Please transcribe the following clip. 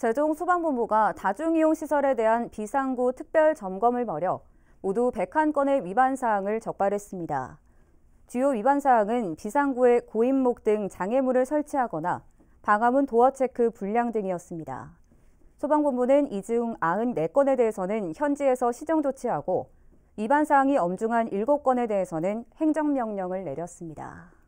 제종 소방본부가 다중이용 시설에 대한 비상구 특별 점검을 벌여 모두 101건의 위반 사항을 적발했습니다. 주요 위반 사항은 비상구에 고인목 등 장애물을 설치하거나 방화문 도어 체크 불량 등이었습니다. 소방본부는 이 중 94건에 대해서는 현지에서 시정 조치하고 위반 사항이 엄중한 7건에 대해서는 행정명령을 내렸습니다.